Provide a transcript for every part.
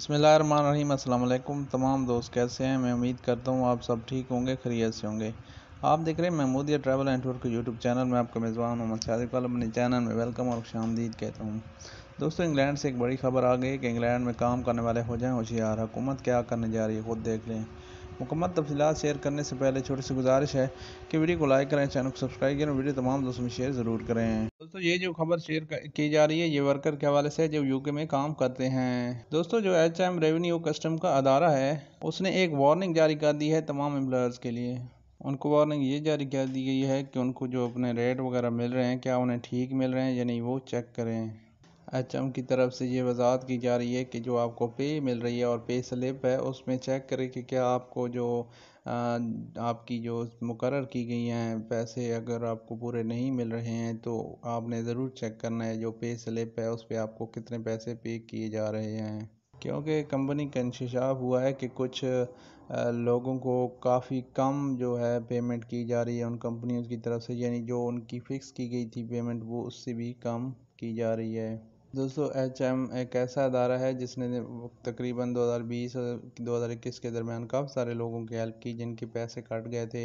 बसमिल अलकुम तमाम दोस्त कैसे हैं मैं उम्मीद करता हूँ आप सब ठीक होंगे खरीत से होंगे आप देख रहे हैं महमूदिया ट्रैवल एंड टूर के यूट्यूब चैनल में आपका मेज़बान मोहम्मद सादिक अपने चैनल में वेलकम और आमदीद कहता हूँ दोस्तों इंग्लैंड से एक बड़ी खबर आ गई कि इंग्लैंड में काम करने वाले हो जाएँ होशियार हुकूमत क्या करने जा रही है खुद देख लें मुकम्मल तफसीत शेयर करने से पहले छोटी सी गुजारिश है कि वीडियो को लाइक करें चैनल को सब्सक्राइब करें वीडियो तमाम दोस्तों में शेयर ज़रूर करें दोस्तों ये जो खबर शेयर की जा रही है ये वर्कर के हवाले से जो यूके में काम करते हैं दोस्तों जो एच एम रेवन्यू कस्टम का अदारा है उसने एक वार्निंग जारी कर दी है तमाम एम्प्लॉयर्स के लिए उनको वार्निंग ये जारी कर दी गई है कि उनको जो अपने रेट वगैरह मिल रहे हैं क्या उन्हें ठीक मिल रहे हैं या नहीं वो चेक करें एम की तरफ से ये वजाहत की जा रही है कि जो आपको पे मिल रही है और पे स्लिप है उसमें चेक करें कि क्या आपको जो आपकी जो मुकर की गई हैं पैसे अगर आपको पूरे नहीं मिल रहे हैं तो आपने ज़रूर चेक करना है जो पे स्लिप है उस पर आपको कितने पैसे पे किए जा रहे हैं क्योंकि कंपनी का इंशाफ हुआ है कि कुछ लोगों को काफ़ी कम जो है पेमेंट की जा रही है उन कंपनियों की तरफ से यानी जो उनकी फ़िक्स की गई थी पेमेंट वो उससे भी कम की जा रही है दोस्तों एच एम एक ऐसा अदारा है जिसने तकरीबन 2020 और 2021 के दरमियान काफ़ी सारे लोगों की हेल्प की जिनके पैसे कट गए थे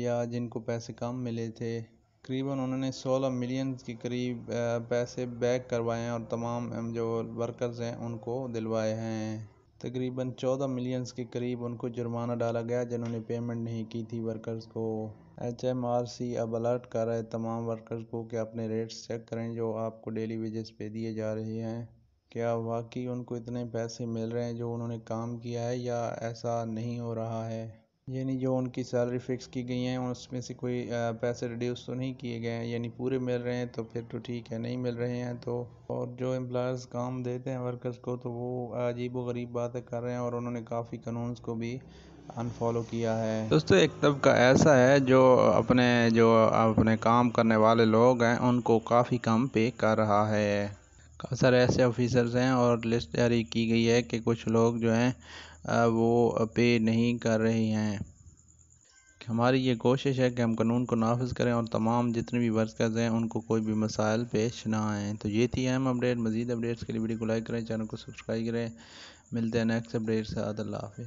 या जिनको पैसे कम मिले थे तकरीबन उन्होंने 16 मिलियन के करीब पैसे बैक करवाए हैं और तमाम जो वर्कर्स हैं उनको दिलवाए हैं तकरीबन चौदह मिलियंस के करीब उनको जुर्माना डाला गया जिन्होंने पेमेंट नहीं की थी वर्कर्स को एचएमआरसी अब अलर्ट कर रहा है तमाम वर्कर्स को कि अपने रेट्स चेक करें जो आपको डेली वेजेस पे दिए जा रहे हैं क्या वाकई उनको इतने पैसे मिल रहे हैं जो उन्होंने काम किया है या ऐसा नहीं हो रहा है यानी जो उनकी सैलरी फ़िक्स की गई हैं उसमें से कोई पैसे रिड्यूस तो नहीं किए गए हैं यानी पूरे मिल रहे हैं तो फिर तो ठीक है नहीं मिल रहे हैं तो और जो एम्प्लॉयर्स काम देते हैं वर्कर्स को तो वो अजीब गरीब बातें कर रहे हैं और उन्होंने काफ़ी कानून को भी अनफॉलो किया है दोस्तों एक तबका ऐसा है जो अपने जो अपने काम करने वाले लोग हैं उनको काफ़ी कम पे कर रहा है काफ़ी सारे ऐसे ऑफिसर्स हैं और लिस्ट जारी की गई है कि कुछ लोग जो हैं वो पे नहीं कर रहे हैं हमारी ये कोशिश है कि हम कानून को नाफज करें और तमाम जितने भी वर्कर्स हैं उनको कोई भी मसाइल पेश ना आएँ तो ये थी अहम अपडेट मजीद अपडेट्स के लिए वीडियो को लाइक करें चैनल को सब्सक्राइब करें मिलते हैं नेक्स्ट अपडेट से अल्लाह हाफि